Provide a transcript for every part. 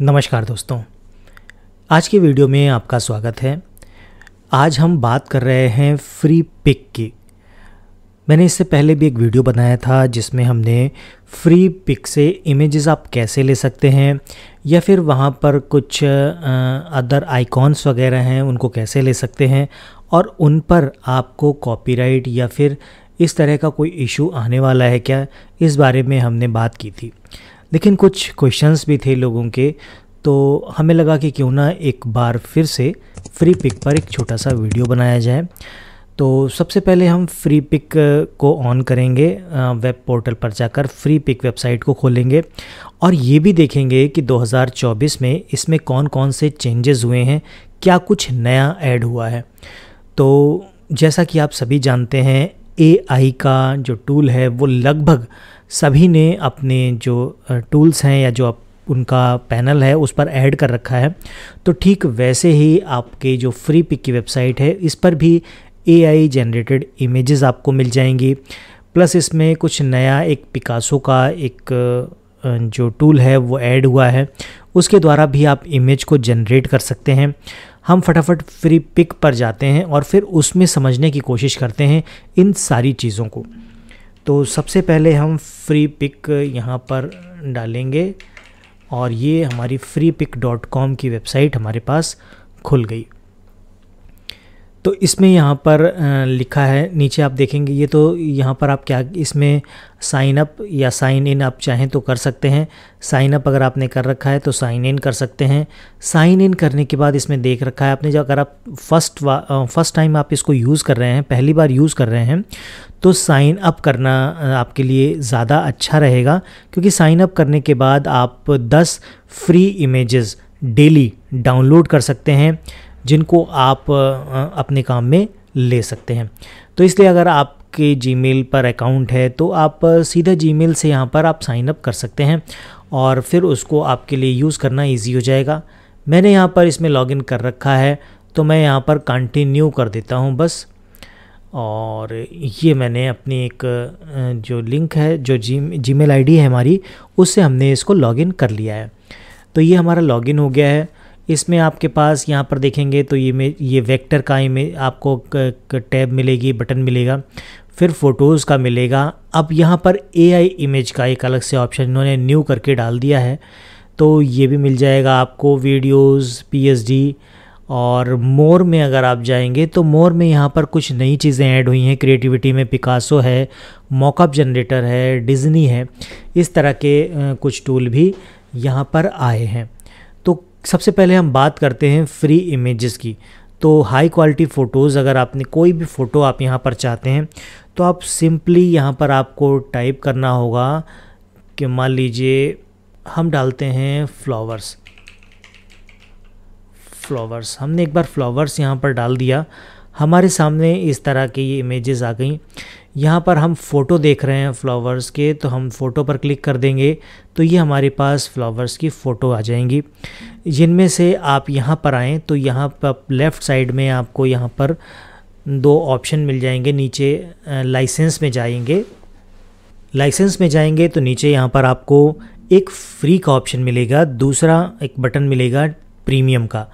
नमस्कार दोस्तों आज के वीडियो में आपका स्वागत है आज हम बात कर रहे हैं फ्री पिक की मैंने इससे पहले भी एक वीडियो बनाया था जिसमें हमने फ्री पिक से इमेजेस आप कैसे ले सकते हैं या फिर वहाँ पर कुछ अदर आइकॉन्स वगैरह हैं उनको कैसे ले सकते हैं और उन पर आपको कॉपीराइट या फिर इस तरह का कोई इशू आने वाला है क्या इस बारे में हमने बात की थी लेकिन कुछ क्वेश्चंस भी थे लोगों के तो हमें लगा कि क्यों ना एक बार फिर से फ्री पिक पर एक छोटा सा वीडियो बनाया जाए तो सबसे पहले हम फ्री पिक को ऑन करेंगे वेब पोर्टल पर जाकर फ्री पिक वेबसाइट को खोलेंगे और ये भी देखेंगे कि 2024 में इसमें कौन कौन से चेंजेस हुए हैं क्या कुछ नया ऐड हुआ है तो जैसा कि आप सभी जानते हैं एआई का जो टूल है वो लगभग सभी ने अपने जो टूल्स हैं या जो आप उनका पैनल है उस पर ऐड कर रखा है तो ठीक वैसे ही आपके जो फ्री पिक की वेबसाइट है इस पर भी ए आई जनरेटेड इमेजेस आपको मिल जाएंगी प्लस इसमें कुछ नया एक पिकासो का एक जो टूल है वो ऐड हुआ है उसके द्वारा भी आप इमेज को जनरेट कर सकते हैं हम फटाफट फ्री पिक पर जाते हैं और फिर उसमें समझने की कोशिश करते हैं इन सारी चीज़ों को तो सबसे पहले हम फ्री पिक यहाँ पर डालेंगे और ये हमारी फ्री पिक डॉट कॉम की वेबसाइट हमारे पास खुल गई तो इसमें यहाँ पर लिखा है नीचे आप देखेंगे ये तो यहाँ पर आप क्या इसमें साइन अप या साइन इन आप चाहें तो कर सकते हैं साइन अप अगर आपने कर रखा है तो साइन इन कर सकते हैं साइन इन करने के बाद इसमें देख रखा है आपने जब अगर आप फर्स्ट फर्स्ट टाइम आप इसको यूज़ कर रहे हैं पहली बार यूज़ कर रहे हैं तो साइन अप करना आपके लिए ज़्यादा अच्छा रहेगा क्योंकि साइन अप करने के बाद आप दस फ्री इमेजेस डेली डाउनलोड कर सकते हैं जिनको आप अपने काम में ले सकते हैं तो इसलिए अगर आप आपके जी पर अकाउंट है तो आप सीधा जी से यहाँ पर आप साइन अप कर सकते हैं और फिर उसको आपके लिए यूज़ करना इजी हो जाएगा मैंने यहाँ पर इसमें लॉगिन कर रखा है तो मैं यहाँ पर कंटिन्यू कर देता हूँ बस और ये मैंने अपनी एक जो लिंक है जो जी जी मेल है हमारी उससे हमने इसको लॉगिन कर लिया है तो ये हमारा लॉगिन हो गया है इसमें आपके पास यहाँ पर देखेंगे तो ये ये वेक्टर का इमेज आपको टैब मिलेगी बटन मिलेगा फिर फ़ोटोज़ का मिलेगा अब यहाँ पर एआई इमेज का एक अलग से ऑप्शन इन्होंने न्यू करके डाल दिया है तो ये भी मिल जाएगा आपको वीडियोस पीएचडी और मोर में अगर आप जाएंगे तो मोर में यहाँ पर कुछ नई चीज़ें ऐड हुई हैं क्रिएटिविटी में पिकासो है मॉकअप जनरेटर है डिज्नी है इस तरह के कुछ टूल भी यहाँ पर आए हैं सबसे पहले हम बात करते हैं फ्री इमेजेस की तो हाई क्वालिटी फ़ोटोज़ अगर आपने कोई भी फ़ोटो आप यहाँ पर चाहते हैं तो आप सिंपली यहाँ पर आपको टाइप करना होगा कि मान लीजिए हम डालते हैं फ्लावर्स फ्लावर्स हमने एक बार फ्लावर्स यहाँ पर डाल दिया हमारे सामने इस तरह की ये इमेजेस आ गई यहाँ पर हम फ़ोटो देख रहे हैं फ्लावर्स के तो हम फ़ोटो पर क्लिक कर देंगे तो ये हमारे पास फ्लावर्स की फ़ोटो आ जाएंगी जिनमें से आप यहाँ पर आएँ तो यहाँ पर लेफ़्ट साइड में आपको यहाँ पर दो ऑप्शन मिल जाएंगे नीचे लाइसेंस में जाएंगे लाइसेंस में जाएंगे तो नीचे यहाँ पर आपको एक फ्री का ऑप्शन मिलेगा दूसरा एक बटन मिलेगा प्रीमियम का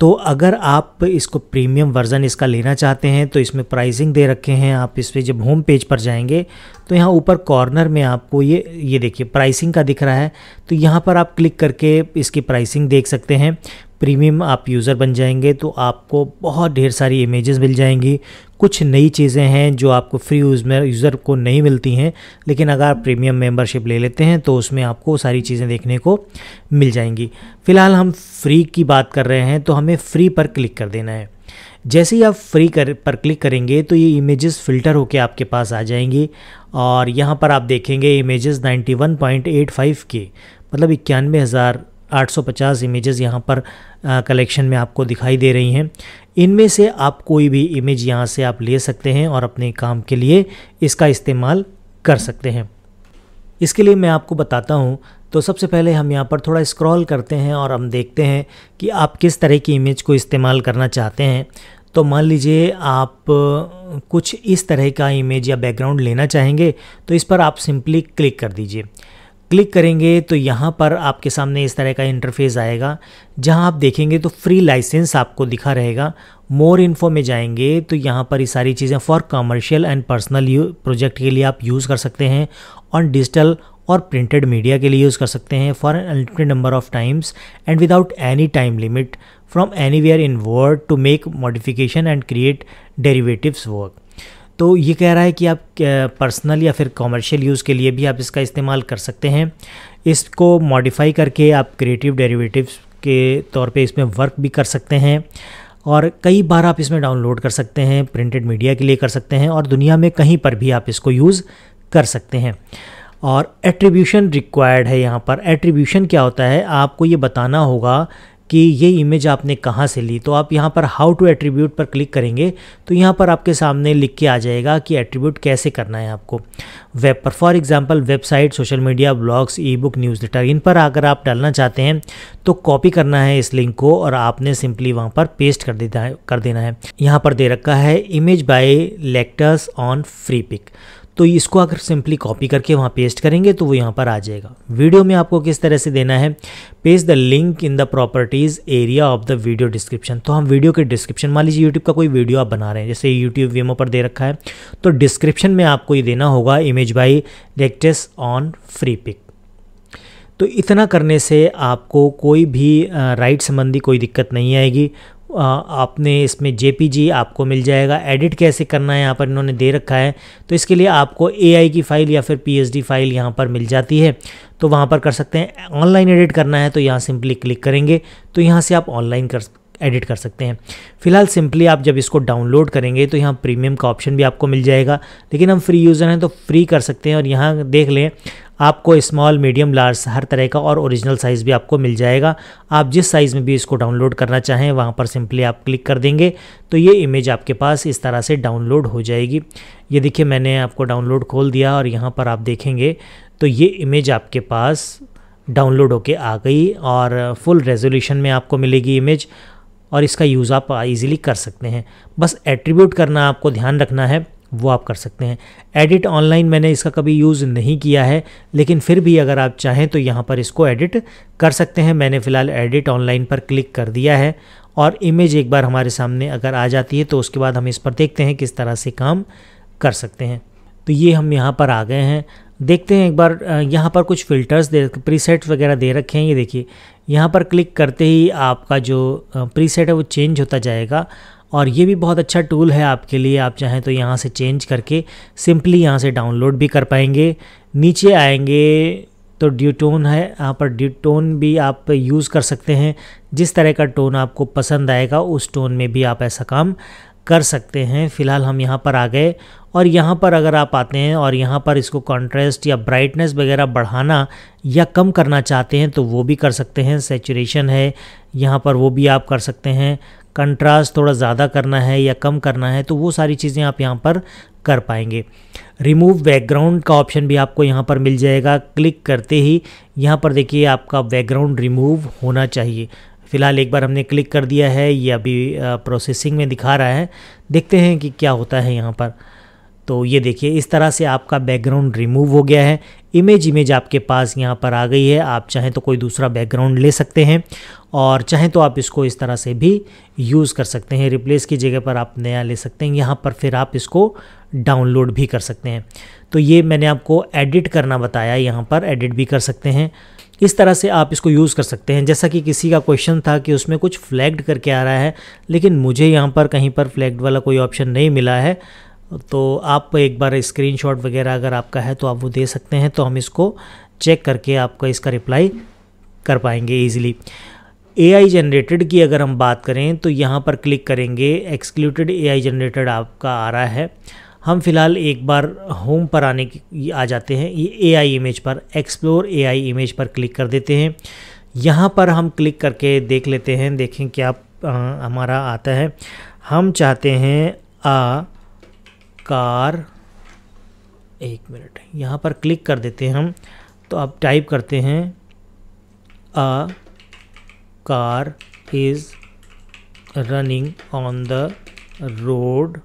तो अगर आप इसको प्रीमियम वर्ज़न इसका लेना चाहते हैं तो इसमें प्राइसिंग दे रखे हैं आप इस पर जब होम पेज पर जाएंगे तो यहाँ ऊपर कॉर्नर में आपको ये ये देखिए प्राइसिंग का दिख रहा है तो यहाँ पर आप क्लिक करके इसकी प्राइसिंग देख सकते हैं प्रीमियम आप यूज़र बन जाएंगे तो आपको बहुत ढेर सारी इमेजेस मिल जाएंगी कुछ नई चीज़ें हैं जो आपको फ्री यूज़ में यूज़र को नहीं मिलती हैं लेकिन अगर आप प्रीमियम मेंबरशिप ले लेते हैं तो उसमें आपको सारी चीज़ें देखने को मिल जाएंगी फ़िलहाल हम फ्री की बात कर रहे हैं तो हमें फ्री पर क्लिक कर देना है जैसे ही आप फ्री कर पर क्लिक करेंगे तो ये इमेजेस फ़िल्टर होकर आपके पास आ जाएंगी और यहाँ पर आप देखेंगे इमेजेस 91.85 के मतलब इक्यानवे हज़ार आठ सौ पचास इमेज़ यहाँ पर कलेक्शन में आपको दिखाई दे रही हैं इनमें से आप कोई भी इमेज यहाँ से आप ले सकते हैं और अपने काम के लिए इसका इस्तेमाल कर सकते हैं इसके लिए मैं आपको बताता हूँ तो सबसे पहले हम यहाँ पर थोड़ा स्क्रॉल करते हैं और हम देखते हैं कि आप किस तरह की इमेज को इस्तेमाल करना चाहते हैं तो मान लीजिए आप कुछ इस तरह का इमेज या बैकग्राउंड लेना चाहेंगे तो इस पर आप सिंपली क्लिक कर दीजिए क्लिक करेंगे तो यहाँ पर आपके सामने इस तरह का इंटरफेस आएगा जहाँ आप देखेंगे तो फ्री लाइसेंस आपको दिखा रहेगा मोर इन्फो में जाएंगे तो यहाँ पर ये सारी चीज़ें for commercial and personal project के लिए आप यूज़ कर सकते हैं ऑन डिजिटल और प्रिंटेड मीडिया के लिए यूज़ कर सकते हैं for an ultimate number of times and without any time limit from anywhere in world to make modification and create derivatives work तो ये कह रहा है कि आप पर्सनल या फिर कॉमर्शियल यूज़ के लिए भी आप इसका इस्तेमाल कर सकते हैं इसको मॉडिफाई करके आप क्रिएटिव डेरिवेटिव्स के तौर पे इसमें वर्क भी कर सकते हैं और कई बार आप इसमें डाउनलोड कर सकते हैं प्रिंटेड मीडिया के लिए कर सकते हैं और दुनिया में कहीं पर भी आप इसको यूज़ कर सकते हैं और एट्रीब्यूशन रिक्वायर्ड है यहाँ पर एट्रीब्यूशन क्या होता है आपको ये बताना होगा कि ये इमेज आपने कहाँ से ली तो आप यहाँ पर हाउ टू एट्रीब्यूट पर क्लिक करेंगे तो यहाँ पर आपके सामने लिख के आ जाएगा कि एट्रीब्यूट कैसे करना है आपको वेब पर for example website social media blogs ebook newsletter इन पर अगर आप डालना चाहते हैं तो कॉपी करना है इस लिंक को और आपने सिंपली वहाँ पर पेस्ट कर देता है कर देना है यहाँ पर दे रखा है इमेज बाय लेक्टर्स ऑन फ्री पिक तो इसको अगर सिंपली कॉपी करके वहाँ पेस्ट करेंगे तो वो यहाँ पर आ जाएगा वीडियो में आपको किस तरह से देना है paste the link in the properties area of the video description तो हम वीडियो के डिस्क्रिप्शन मान लीजिए यूट्यूब का कोई वीडियो आप बना रहे हैं जैसे यूट्यूब वीमो पर दे रखा है तो डिस्क्रिप्शन में आपको ये देना होगा इमेज बाई लेक्टेस ऑन फ्री पिक तो इतना करने से आपको कोई भी राइट संबंधी कोई दिक्कत नहीं आएगी आपने इसमें जे आपको मिल जाएगा एडिट कैसे करना है यहाँ पर इन्होंने दे रखा है तो इसके लिए आपको ए की फ़ाइल या फिर पी फ़ाइल यहाँ पर मिल जाती है तो वहाँ पर कर सकते हैं ऑनलाइन एडिट करना है तो यहाँ सिंपली क्लिक करेंगे तो यहाँ से आप ऑनलाइन कर एडिट कर सकते हैं फिलहाल सिंपली आप जब इसको डाउनलोड करेंगे तो यहाँ प्रीमियम का ऑप्शन भी आपको मिल जाएगा लेकिन हम फ्री यूज़र हैं तो फ्री कर सकते हैं और यहाँ देख लें आपको स्मॉल मीडियम लार्ज हर तरह का और ओरिजिनल साइज़ भी आपको मिल जाएगा आप जिस साइज़ में भी इसको डाउनलोड करना चाहें वहाँ पर सिंपली आप क्लिक कर देंगे तो ये इमेज आपके पास इस तरह से डाउनलोड हो जाएगी ये देखिए मैंने आपको डाउनलोड खोल दिया और यहाँ पर आप देखेंगे तो ये इमेज आपके पास डाउनलोड होके आ गई और फुल रेजोल्यूशन में आपको मिलेगी इमेज और इसका यूज़ आप इजीली कर सकते हैं बस एट्रीब्यूट करना आपको ध्यान रखना है वो आप कर सकते हैं एडिट ऑनलाइन मैंने इसका कभी यूज़ नहीं किया है लेकिन फिर भी अगर आप चाहें तो यहाँ पर इसको एडिट कर सकते हैं मैंने फ़िलहाल एडिट ऑनलाइन पर क्लिक कर दिया है और इमेज एक बार हमारे सामने अगर आ जाती है तो उसके बाद हम इस पर देखते हैं किस तरह से काम कर सकते हैं तो ये हम यहाँ पर आ गए हैं देखते हैं एक बार यहाँ पर कुछ फ़िल्टर्स दे प्रीसेट वगैरह दे रखे हैं ये देखिए यहाँ पर क्लिक करते ही आपका जो प्रीसेट है वो चेंज होता जाएगा और ये भी बहुत अच्छा टूल है आपके लिए आप चाहें तो यहाँ से चेंज करके सिंपली यहाँ से डाउनलोड भी कर पाएंगे नीचे आएंगे तो ड्यूटोन है यहाँ पर ड्यूटोन भी आप यूज़ कर सकते हैं जिस तरह का टोन आपको पसंद आएगा उस टोन में भी आप ऐसा काम कर सकते हैं फ़िलहाल हम यहाँ पर आ गए और यहाँ पर अगर आप आते हैं और यहाँ पर इसको कॉन्ट्रेस्ट या ब्राइटनेस वगैरह बढ़ाना या कम करना चाहते हैं तो वो भी कर सकते हैं सेचुरेशन है यहाँ पर वो भी आप कर सकते हैं कंट्रास्ट थोड़ा ज़्यादा करना है या कम करना है तो वो सारी चीज़ें आप यहाँ पर कर पाएंगे रिमूव बैकग्राउंड का ऑप्शन भी आपको यहाँ पर मिल जाएगा क्लिक करते ही यहाँ पर देखिए आपका बैकग्राउंड रिमूव होना चाहिए फ़िलहाल एक बार हमने क्लिक कर दिया है ये अभी प्रोसेसिंग में दिखा रहा है देखते हैं कि क्या होता है यहाँ पर तो ये देखिए इस तरह से आपका बैकग्राउंड रिमूव हो गया है इमेज इमेज आपके पास यहाँ पर आ गई है आप चाहें तो कोई दूसरा बैकग्राउंड ले सकते हैं और चाहें तो आप इसको इस तरह से भी यूज़ कर सकते हैं रिप्लेस की जगह पर आप नया ले सकते हैं यहाँ पर फिर आप इसको डाउनलोड भी कर सकते हैं तो ये मैंने आपको एडिट करना बताया यहाँ पर एडिट भी कर सकते हैं इस तरह से आप इसको यूज़ कर सकते हैं जैसा कि किसी का क्वेश्चन था कि उसमें कुछ फ्लैग्ड करके आ रहा है लेकिन मुझे यहाँ पर कहीं पर फ्लैग्ड वाला कोई ऑप्शन नहीं मिला है तो आप एक बार स्क्रीनशॉट वगैरह अगर आपका है तो आप वो दे सकते हैं तो हम इसको चेक करके आपका इसका रिप्लाई कर पाएंगे ईजिली ए आई जनरेटेड की अगर हम बात करें तो यहाँ पर क्लिक करेंगे एक्सक्लूटेड ए आई जनरेटेड आपका आ रहा है हम फिलहाल एक बार होम पर आने की आ जाते हैं ए आई इमेज पर एक्सप्लोर ए आई इमेज पर क्लिक कर देते हैं यहाँ पर हम क्लिक करके देख लेते हैं देखें क्या हमारा आता है हम चाहते हैं आ कार एक मिनट यहाँ पर क्लिक कर देते हैं हम तो आप टाइप करते हैं a car is running on the road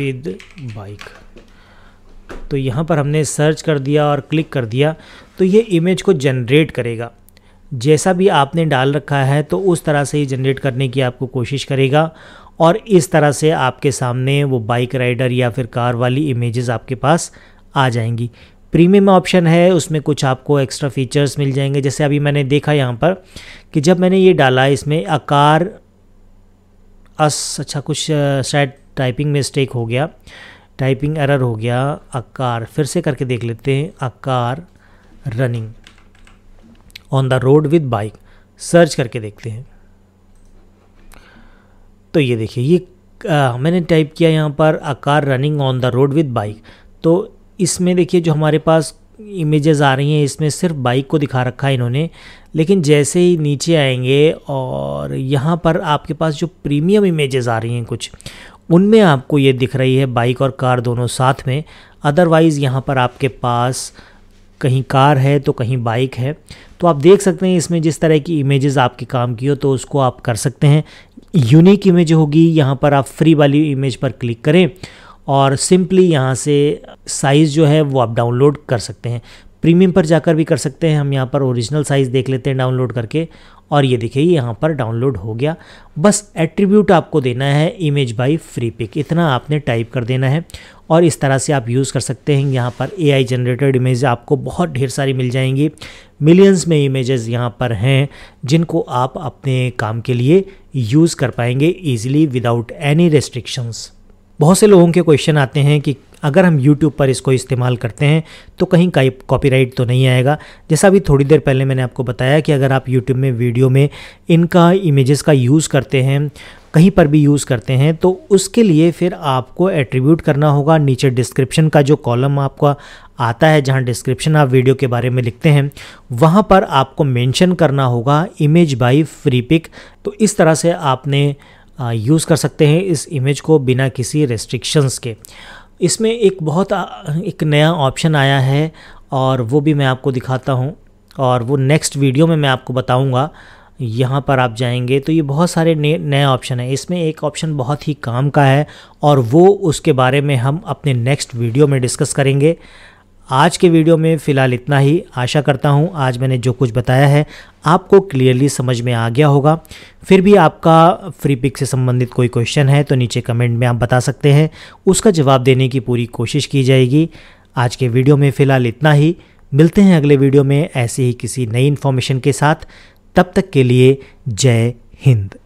with bike तो यहाँ पर हमने सर्च कर दिया और क्लिक कर दिया तो ये इमेज को जनरेट करेगा जैसा भी आपने डाल रखा है तो उस तरह से ही जनरेट करने की आपको कोशिश करेगा और इस तरह से आपके सामने वो बाइक राइडर या फिर कार वाली इमेजेस आपके पास आ जाएंगी प्रीमियम ऑप्शन है उसमें कुछ आपको एक्स्ट्रा फीचर्स मिल जाएंगे जैसे अभी मैंने देखा यहाँ पर कि जब मैंने ये डाला इसमें आकार अस अच्छा कुछ शायद टाइपिंग मिस्टेक हो गया टाइपिंग एरर हो गया आकार फिर से करके देख लेते हैं a car running on the road with bike search करके देखते हैं तो ये देखिए ये आ, मैंने टाइप किया यहाँ पर a car running on the road with bike तो इसमें देखिए जो हमारे पास इमेजेस आ रही हैं इसमें सिर्फ बाइक को दिखा रखा है इन्होंने लेकिन जैसे ही नीचे आएंगे और यहाँ पर आपके पास जो प्रीमियम इमेजेस आ रही हैं कुछ उनमें आपको ये दिख रही है बाइक और कार दोनों साथ में अदरवाइज़ यहाँ पर आपके पास कहीं कार है तो कहीं बाइक है तो आप देख सकते हैं इसमें जिस तरह की इमेजेस आपके काम की हो तो उसको आप कर सकते हैं यूनिक इमेज होगी यहाँ पर आप फ्री वाली इमेज पर क्लिक करें और सिंपली यहाँ से साइज़ जो है वो आप डाउनलोड कर सकते हैं प्रीमियम पर जाकर भी कर सकते हैं हम यहाँ पर ओरिजिनल साइज़ देख लेते हैं डाउनलोड करके और ये देखिए यहाँ पर डाउनलोड हो गया बस एट्रीब्यूट आपको देना है इमेज बाई फ्री पिक इतना आपने टाइप कर देना है और इस तरह से आप यूज़ कर सकते हैं यहाँ पर आई जनरेटेड इमेज आपको बहुत ढेर सारी मिल जाएंगी मिलियंस में इमेजेस यहाँ पर हैं जिनको आप अपने काम के लिए यूज़ कर पाएंगे ईजिली विदाउट एनी रेस्ट्रिक्शंस बहुत से लोगों के क्वेश्चन आते हैं कि अगर हम यूट्यूब पर इसको इस्तेमाल करते हैं तो कहीं का कॉपीराइट तो नहीं आएगा जैसा अभी थोड़ी देर पहले मैंने आपको बताया कि अगर आप यूट्यूब में वीडियो में इनका इमेजेस का यूज़ करते हैं कहीं पर भी यूज़ करते हैं तो उसके लिए फिर आपको एट्रीब्यूट करना होगा नीचे डिस्क्रिप्शन का जो कॉलम आपका आता है जहाँ डिस्क्रिप्शन आप वीडियो के बारे में लिखते हैं वहाँ पर आपको मेंशन करना होगा इमेज बाय फ्री पिक तो इस तरह से आपने यूज़ कर सकते हैं इस इमेज को बिना किसी रेस्ट्रिक्शंस के इसमें एक बहुत एक नया ऑप्शन आया है और वो भी मैं आपको दिखाता हूँ और वो नेक्स्ट वीडियो में मैं आपको बताऊँगा यहाँ पर आप जाएंगे तो ये बहुत सारे नए ऑप्शन हैं इसमें एक ऑप्शन बहुत ही काम का है और वो उसके बारे में हम अपने नेक्स्ट वीडियो में डिस्कस करेंगे आज के वीडियो में फ़िलहाल इतना ही आशा करता हूँ आज मैंने जो कुछ बताया है आपको क्लियरली समझ में आ गया होगा फिर भी आपका फ्री पिक से संबंधित कोई क्वेश्चन है तो नीचे कमेंट में आप बता सकते हैं उसका जवाब देने की पूरी कोशिश की जाएगी आज के वीडियो में फ़िलहाल इतना ही मिलते हैं अगले वीडियो में ऐसी ही किसी नई इन्फॉर्मेशन के साथ तब तक के लिए जय हिंद